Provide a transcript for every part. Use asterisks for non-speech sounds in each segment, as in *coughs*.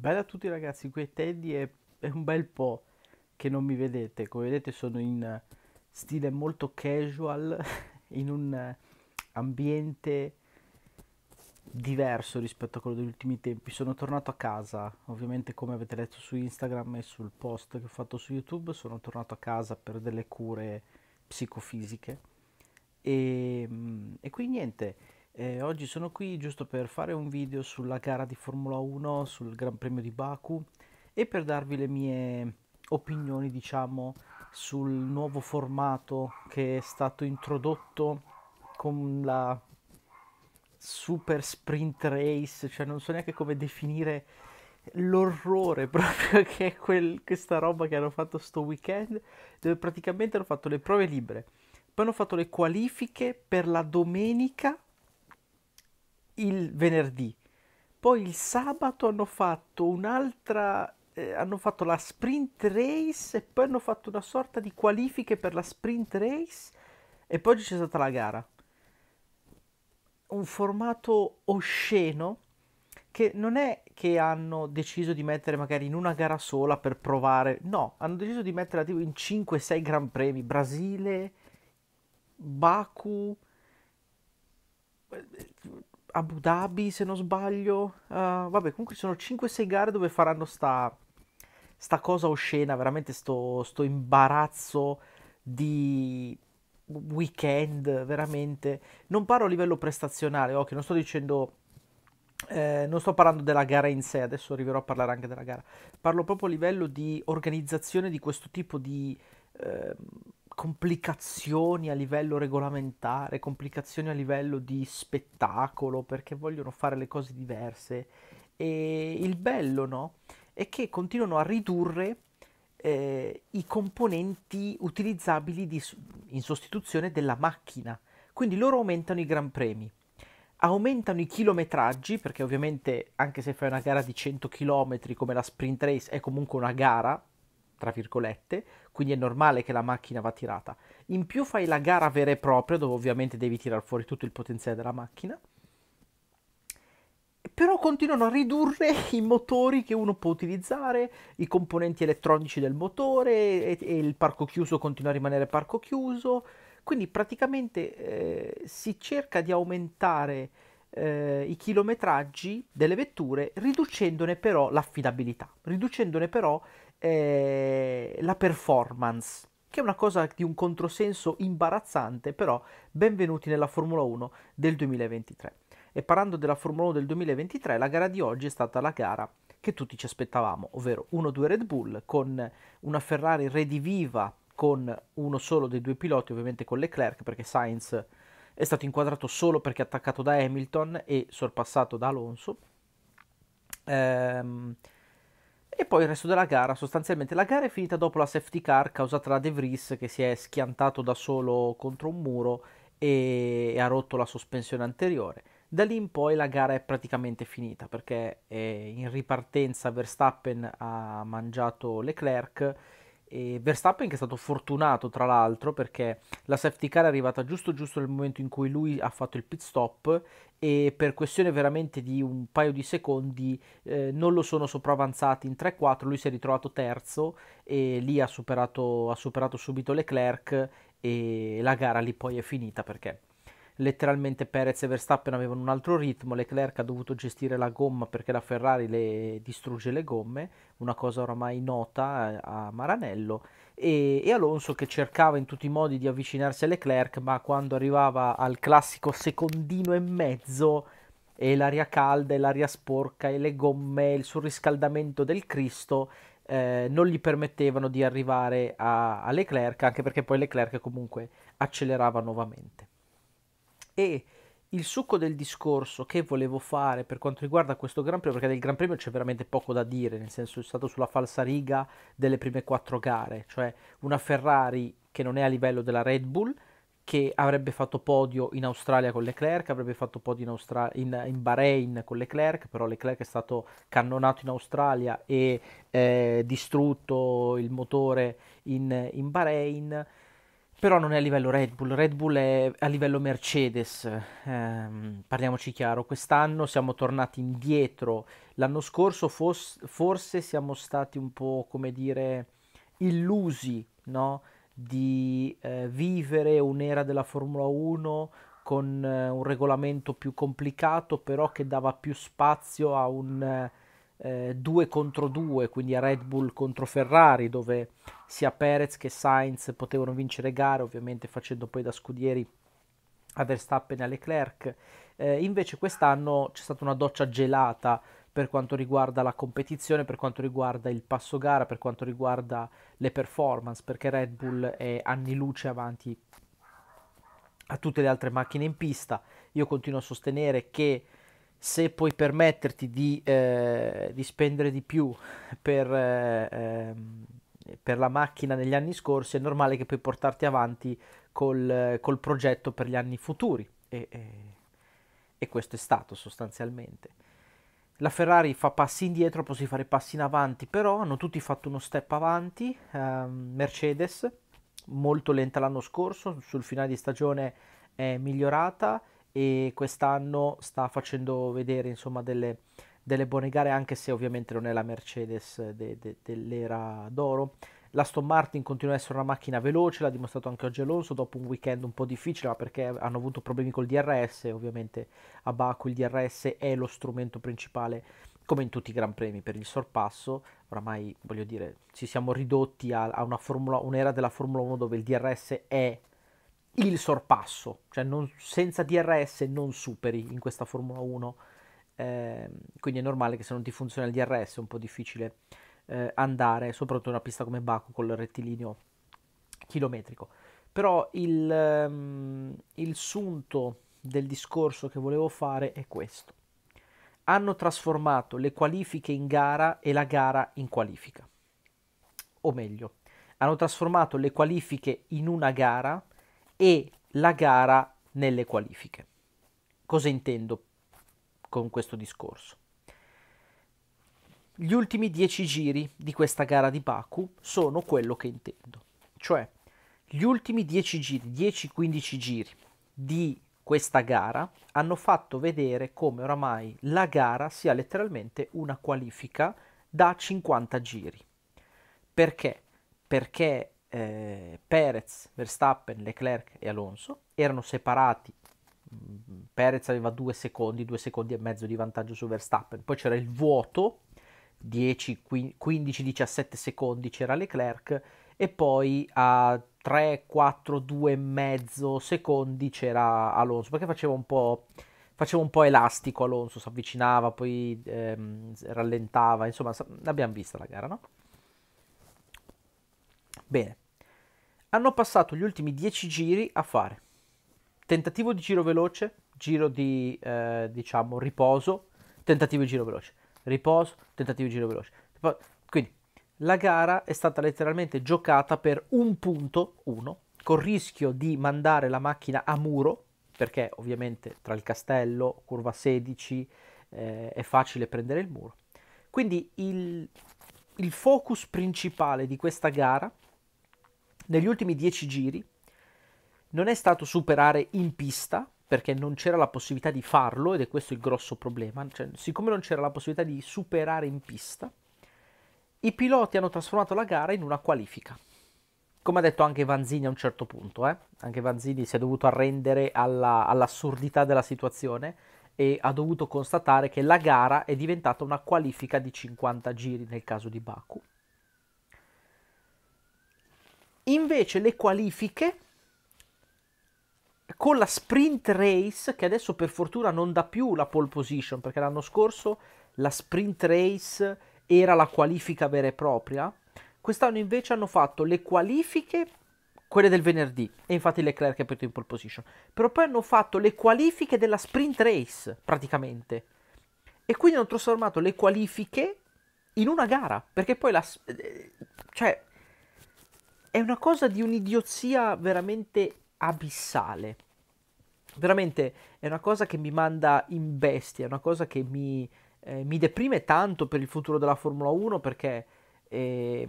Bella a tutti ragazzi, qui è Teddy e è un bel po' che non mi vedete, come vedete sono in eh, stile molto casual, *laughs* in un eh, ambiente diverso rispetto a quello degli ultimi tempi, sono tornato a casa, ovviamente come avete letto su Instagram e sul post che ho fatto su YouTube, sono tornato a casa per delle cure psicofisiche e, mm, e quindi niente, eh, oggi sono qui giusto per fare un video sulla gara di Formula 1, sul Gran Premio di Baku e per darvi le mie opinioni, diciamo, sul nuovo formato che è stato introdotto con la super sprint race, cioè non so neanche come definire l'orrore *laughs* proprio che è quel, questa roba che hanno fatto sto weekend, dove praticamente hanno fatto le prove libere, poi hanno fatto le qualifiche per la domenica il venerdì. Poi il sabato hanno fatto un'altra, eh, hanno fatto la sprint race e poi hanno fatto una sorta di qualifiche per la sprint race e poi c'è stata la gara. Un formato osceno che non è che hanno deciso di mettere magari in una gara sola per provare, no, hanno deciso di metterla tipo in 5-6 Gran Premi, Brasile, Baku, Abu Dhabi, se non sbaglio. Uh, vabbè, comunque ci sono 5-6 gare dove faranno sta, sta cosa oscena, veramente sto, sto imbarazzo di weekend, veramente. Non parlo a livello prestazionale, ok, non sto dicendo... Eh, non sto parlando della gara in sé, adesso arriverò a parlare anche della gara. Parlo proprio a livello di organizzazione di questo tipo di... Eh, complicazioni a livello regolamentare, complicazioni a livello di spettacolo, perché vogliono fare le cose diverse. E il bello, no? È che continuano a ridurre eh, i componenti utilizzabili di, in sostituzione della macchina. Quindi loro aumentano i gran premi, aumentano i chilometraggi, perché ovviamente anche se fai una gara di 100 km come la sprint race è comunque una gara, tra virgolette, quindi è normale che la macchina va tirata. In più fai la gara vera e propria, dove ovviamente devi tirar fuori tutto il potenziale della macchina, però continuano a ridurre *laughs* i motori che uno può utilizzare, i componenti elettronici del motore e, e il parco chiuso continua a rimanere parco chiuso, quindi praticamente eh, si cerca di aumentare eh, i chilometraggi delle vetture riducendone però l'affidabilità, riducendone però eh, la performance, che è una cosa di un controsenso imbarazzante, però benvenuti nella Formula 1 del 2023. E parlando della Formula 1 del 2023, la gara di oggi è stata la gara che tutti ci aspettavamo, ovvero 1-2 Red Bull con una Ferrari rediviva con uno solo dei due piloti, ovviamente con Leclerc, perché Sainz è stato inquadrato solo perché attaccato da Hamilton e sorpassato da Alonso. Ehm, e poi il resto della gara, sostanzialmente la gara è finita dopo la safety car causata da De Vries che si è schiantato da solo contro un muro e ha rotto la sospensione anteriore. Da lì in poi la gara è praticamente finita perché in ripartenza Verstappen ha mangiato Leclerc e Verstappen che è stato fortunato tra l'altro perché la safety car è arrivata giusto giusto nel momento in cui lui ha fatto il pit stop e per questione veramente di un paio di secondi eh, non lo sono sopravanzati in 3-4, lui si è ritrovato terzo e lì ha superato, ha superato subito Leclerc e la gara lì poi è finita perché letteralmente Perez e Verstappen avevano un altro ritmo, Leclerc ha dovuto gestire la gomma perché la Ferrari le distrugge le gomme, una cosa oramai nota eh, a Maranello, e, e Alonso che cercava in tutti i modi di avvicinarsi a Leclerc, ma quando arrivava al classico secondino e mezzo e l'aria calda e l'aria sporca e le gomme, il surriscaldamento del Cristo, eh, non gli permettevano di arrivare a, a Leclerc, anche perché poi Leclerc comunque accelerava nuovamente e il succo del discorso che volevo fare per quanto riguarda questo Gran Premio, perché del Gran Premio c'è veramente poco da dire, nel senso è stato sulla falsa riga delle prime quattro gare, cioè una Ferrari che non è a livello della Red Bull, che avrebbe fatto podio in Australia con Leclerc, avrebbe fatto podio in, Austra- in, in Bahrain con Leclerc, però Leclerc è stato cannonato in Australia e eh, distrutto il motore in, in Bahrain però non è a livello Red Bull, Red Bull è a livello Mercedes, eh, parliamoci chiaro, quest'anno siamo tornati indietro, l'anno scorso fos- forse siamo stati un po' come dire illusi no? di eh, vivere un'era della Formula 1 con eh, un regolamento più complicato, però che dava più spazio a un 2 eh, contro 2, quindi a Red Bull contro Ferrari, dove sia Perez che Sainz potevano vincere gare, ovviamente facendo poi da scudieri a Verstappen e a Leclerc. Eh, invece quest'anno c'è stata una doccia gelata per quanto riguarda la competizione, per quanto riguarda il passo gara, per quanto riguarda le performance, perché Red Bull è anni luce avanti a tutte le altre macchine in pista. Io continuo a sostenere che se puoi permetterti di, eh, di spendere di più per... Eh, ehm, per la macchina negli anni scorsi, è normale che puoi portarti avanti col, col progetto per gli anni futuri. E, e, e, questo è stato sostanzialmente. La Ferrari fa passi indietro, può fare passi in avanti, però hanno tutti fatto uno step avanti. Eh, Mercedes, molto lenta l'anno scorso, sul finale di stagione è migliorata e quest'anno sta facendo vedere insomma delle delle buone gare, anche se ovviamente non è la Mercedes de, de, dell'era d'oro. L'Aston Martin continua ad essere una macchina veloce, l'ha dimostrato anche oggi Alonso, dopo un weekend un po' difficile, ma perché hanno avuto problemi col DRS, ovviamente a Baku il DRS è lo strumento principale, come in tutti i Gran Premi, per il sorpasso. Oramai, voglio dire, ci siamo ridotti a, a una formula, un'era della Formula 1 dove il DRS è il sorpasso, cioè non, senza DRS non superi in questa Formula 1 Ehm, quindi è normale che se non ti funziona il DRS è un po' difficile eh, andare, soprattutto in una pista come Baku con il rettilineo chilometrico. Però il, ehm, il sunto del discorso che volevo fare è questo. Hanno trasformato le qualifiche in gara e la gara in qualifica. O meglio, hanno trasformato le qualifiche in una gara e la gara nelle qualifiche. Cosa intendo? con questo discorso. Gli ultimi 10 giri di questa gara di Baku sono quello che intendo, cioè gli ultimi 10 giri, 10-15 giri di questa gara hanno fatto vedere come oramai la gara sia letteralmente una qualifica da 50 giri. Perché? Perché eh, Perez, Verstappen, Leclerc e Alonso erano separati Perez aveva due secondi, due secondi e mezzo di vantaggio su Verstappen, poi c'era il vuoto, 10, 15, 17 secondi c'era Leclerc e poi a 3, 4, 2 e mezzo secondi c'era Alonso, perché faceva un po', faceva un po elastico Alonso, si avvicinava, poi ehm, rallentava, insomma l'abbiamo vista la gara, no? Bene, hanno passato gli ultimi 10 giri a fare tentativo di giro veloce, giro di eh, diciamo riposo, tentativo di giro veloce, riposo, tentativo di giro veloce. Quindi la gara è stata letteralmente giocata per un punto, uno, col rischio di mandare la macchina a muro, perché ovviamente tra il castello, curva 16, eh, è facile prendere il muro. Quindi il, il focus principale di questa gara, negli ultimi 10 giri, non è stato superare in pista perché non c'era la possibilità di farlo ed è questo il grosso problema, cioè, siccome non c'era la possibilità di superare in pista, i piloti hanno trasformato la gara in una qualifica. Come ha detto anche Vanzini a un certo punto, eh? anche Vanzini si è dovuto arrendere alla, all'assurdità della situazione e ha dovuto constatare che la gara è diventata una qualifica di 50 giri nel caso di Baku. Invece le qualifiche con la sprint race che adesso per fortuna non dà più la pole position perché l'anno scorso la sprint race era la qualifica vera e propria. Quest'anno invece hanno fatto le qualifiche, quelle del venerdì, e infatti Leclerc è partito in pole position. Però poi hanno fatto le qualifiche della sprint race, praticamente. E quindi hanno trasformato le qualifiche in una gara, perché poi la... Eh, cioè... È una cosa di un'idiozia veramente abissale veramente è una cosa che mi manda in bestia, è una cosa che mi, eh, mi deprime tanto per il futuro della Formula 1 perché eh,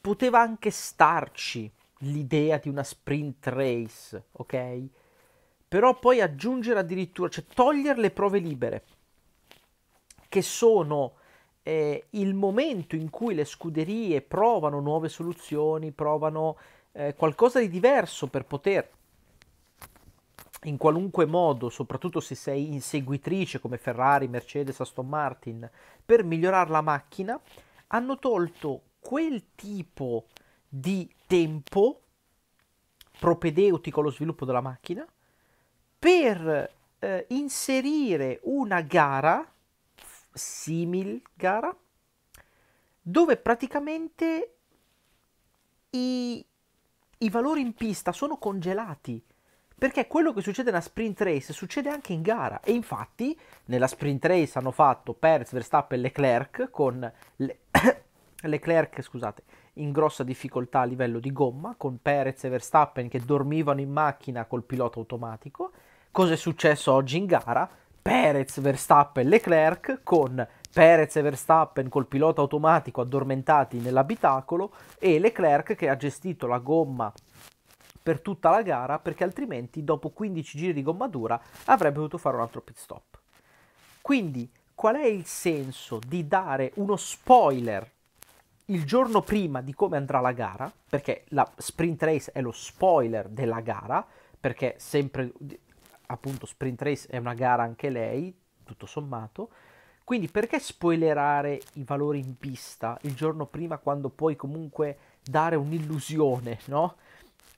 poteva anche starci l'idea di una sprint race, ok? Però poi aggiungere addirittura, cioè togliere le prove libere, che sono eh, il momento in cui le scuderie provano nuove soluzioni, provano eh, qualcosa di diverso per poter in qualunque modo, soprattutto se sei inseguitrice come Ferrari, Mercedes, Aston Martin, per migliorare la macchina, hanno tolto quel tipo di tempo propedeutico allo sviluppo della macchina per eh, inserire una gara, simil gara, dove praticamente i, i valori in pista sono congelati perché quello che succede nella sprint race succede anche in gara e infatti nella sprint race hanno fatto Perez, Verstappen e Leclerc con le... *coughs* Leclerc scusate, in grossa difficoltà a livello di gomma con Perez e Verstappen che dormivano in macchina col pilota automatico. Cos'è successo oggi in gara? Perez, Verstappen, e Leclerc con Perez e Verstappen col pilota automatico addormentati nell'abitacolo e Leclerc che ha gestito la gomma per tutta la gara perché altrimenti dopo 15 giri di gomma dura avrebbe dovuto fare un altro pit stop. Quindi qual è il senso di dare uno spoiler il giorno prima di come andrà la gara? Perché la sprint race è lo spoiler della gara, perché sempre appunto sprint race è una gara anche lei, tutto sommato. Quindi perché spoilerare i valori in pista il giorno prima quando puoi comunque dare un'illusione, no?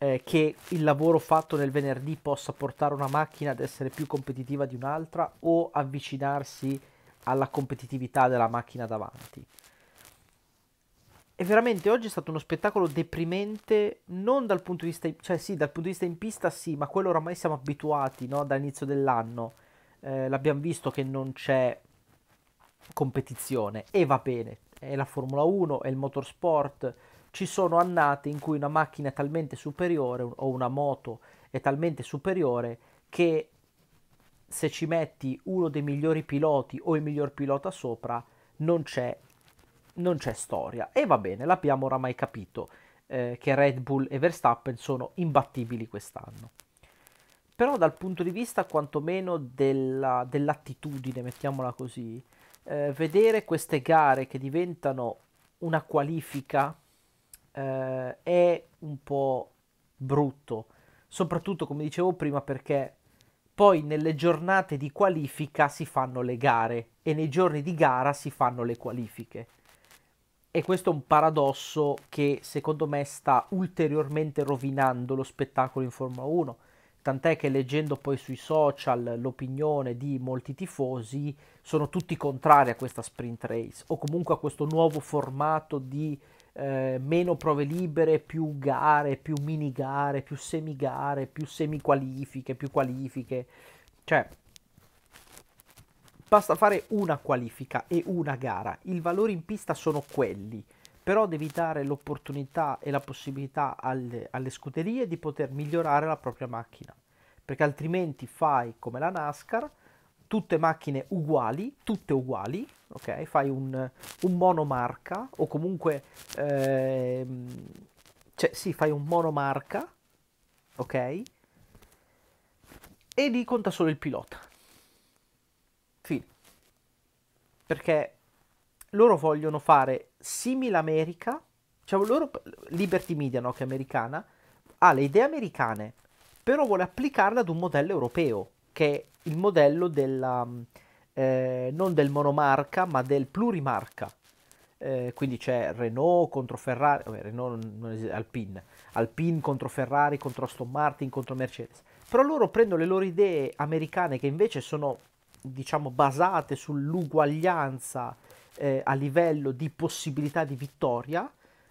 eh, che il lavoro fatto nel venerdì possa portare una macchina ad essere più competitiva di un'altra o avvicinarsi alla competitività della macchina davanti. E veramente oggi è stato uno spettacolo deprimente, non dal punto di vista, in, cioè sì, dal punto di vista in pista sì, ma quello oramai siamo abituati no? dall'inizio dell'anno. Eh, l'abbiamo visto che non c'è competizione e va bene, è la Formula 1, è il motorsport, ci sono annate in cui una macchina è talmente superiore o una moto è talmente superiore che se ci metti uno dei migliori piloti o il miglior pilota sopra non c'è, non c'è storia. E va bene, l'abbiamo oramai capito eh, che Red Bull e Verstappen sono imbattibili quest'anno. Però dal punto di vista quantomeno della, dell'attitudine, mettiamola così, eh, vedere queste gare che diventano una qualifica eh, è un po' brutto, soprattutto come dicevo prima perché poi nelle giornate di qualifica si fanno le gare e nei giorni di gara si fanno le qualifiche. E questo è un paradosso che secondo me sta ulteriormente rovinando lo spettacolo in Formula 1. Tant'è che leggendo poi sui social l'opinione di molti tifosi sono tutti contrari a questa sprint race o comunque a questo nuovo formato di eh, meno prove libere, più gare, più mini gare, più semigare, più semiqualifiche, più qualifiche. Cioè, basta fare una qualifica e una gara. Il valore in pista sono quelli però devi dare l'opportunità e la possibilità alle, alle, scuderie di poter migliorare la propria macchina, perché altrimenti fai come la NASCAR tutte macchine uguali, tutte uguali, ok? Fai un, un monomarca o comunque, ehm, cioè sì, fai un monomarca, ok? E lì conta solo il pilota. Fine. Perché loro vogliono fare simile America, cioè loro, Liberty Media, no, che è americana, ha le idee americane, però vuole applicarle ad un modello europeo che è il modello della, mm, eh, non del monomarca ma del plurimarca. Eh, quindi c'è Renault contro Ferrari, vabbè, Renault non esiste, Alpine, Alpine contro Ferrari, contro Aston Martin, contro Mercedes. Però loro prendono le loro idee americane che invece sono diciamo basate sull'uguaglianza eh, a livello di possibilità di vittoria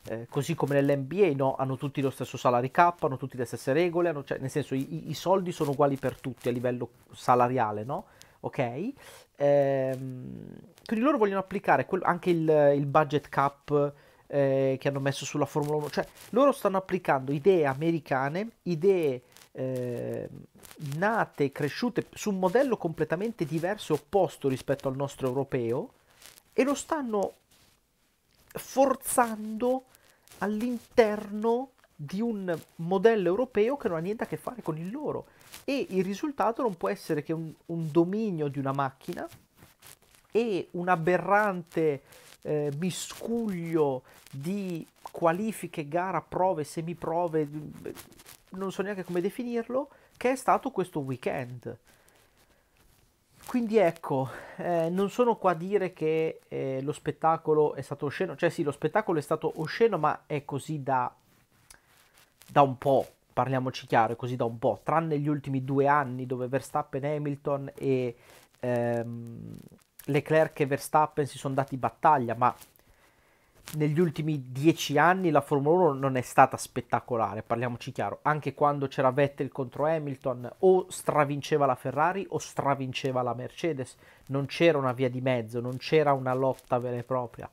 eh, così come nell'NBA no? hanno tutti lo stesso salary cap, hanno tutte le stesse regole, hanno, cioè, nel senso i, i, soldi sono uguali per tutti a livello salariale, no? Ok? Ehm, quindi loro vogliono applicare quel, anche il, il, budget cap eh, che hanno messo sulla Formula 1, cioè loro stanno applicando idee americane, idee eh, nate, cresciute su un modello completamente diverso e opposto rispetto al nostro europeo e lo stanno forzando all'interno di un modello europeo che non ha niente a che fare con il loro. E il risultato non può essere che un, un dominio di una macchina e un aberrante eh, miscuglio di qualifiche, gara, prove, semiprove, non so neanche come definirlo, che è stato questo weekend. Quindi ecco, eh, non sono qua a dire che eh, lo spettacolo è stato osceno, cioè sì, lo spettacolo è stato osceno, ma è così da, da un po', parliamoci chiaro, è così da un po', tranne gli ultimi due anni dove Verstappen, Hamilton e ehm, Leclerc e Verstappen si sono dati battaglia, ma negli ultimi dieci anni la Formula 1 non è stata spettacolare, parliamoci chiaro, anche quando c'era Vettel contro Hamilton o stravinceva la Ferrari o stravinceva la Mercedes, non c'era una via di mezzo, non c'era una lotta vera e propria.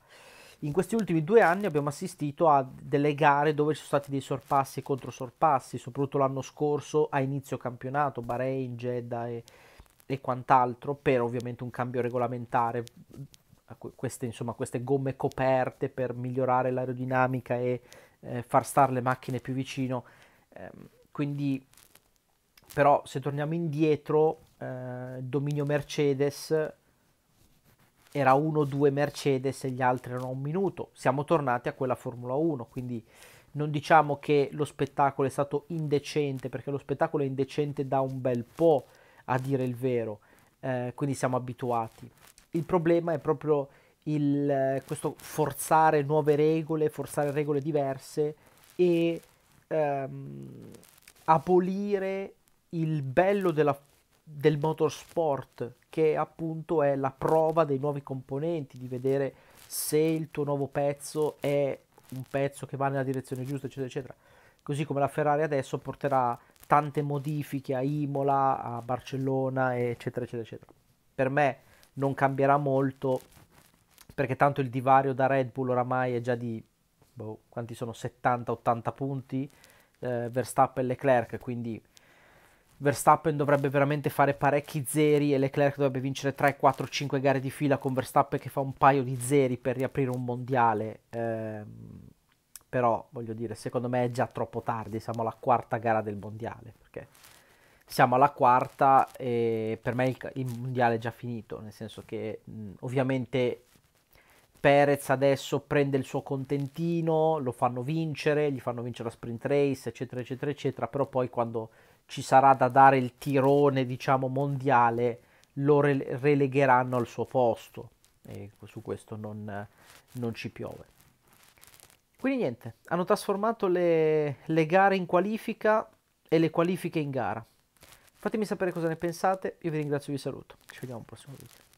In questi ultimi due anni abbiamo assistito a delle gare dove ci sono stati dei sorpassi e controsorpassi, soprattutto l'anno scorso a inizio campionato, Bahrain, Jeddah e, e quant'altro, per ovviamente un cambio regolamentare queste, insomma, queste gomme coperte per migliorare l'aerodinamica e eh, far stare le macchine più vicino. Eh, quindi, però, se torniamo indietro, eh, dominio Mercedes era 1-2 Mercedes e gli altri erano un minuto. Siamo tornati a quella Formula 1, quindi non diciamo che lo spettacolo è stato indecente, perché lo spettacolo è indecente da un bel po', a dire il vero, eh, quindi siamo abituati il problema è proprio il, questo forzare nuove regole, forzare regole diverse e ehm, abolire il bello della, del motorsport che appunto è la prova dei nuovi componenti, di vedere se il tuo nuovo pezzo è un pezzo che va nella direzione giusta, eccetera, eccetera. Così come la Ferrari adesso porterà tante modifiche a Imola, a Barcellona, eccetera, eccetera, eccetera. Per me non cambierà molto perché tanto il divario da Red Bull oramai è già di boh, quanti sono 70-80 punti eh, Verstappen e Leclerc, quindi Verstappen dovrebbe veramente fare parecchi zeri e Leclerc dovrebbe vincere 3, 4, 5 gare di fila con Verstappen che fa un paio di zeri per riaprire un mondiale. Eh, però voglio dire, secondo me è già troppo tardi, siamo alla quarta gara del mondiale, perché siamo alla quarta e per me il, il mondiale è già finito, nel senso che mh, ovviamente Perez adesso prende il suo contentino, lo fanno vincere, gli fanno vincere la sprint race, eccetera, eccetera, eccetera, però poi quando ci sarà da dare il tirone, diciamo, mondiale, lo re- relegheranno al suo posto e su questo non, non ci piove. Quindi niente, hanno trasformato le, le gare in qualifica e le qualifiche in gara. Fatemi sapere cosa ne pensate, io vi ringrazio e vi saluto. Ci vediamo al prossimo video.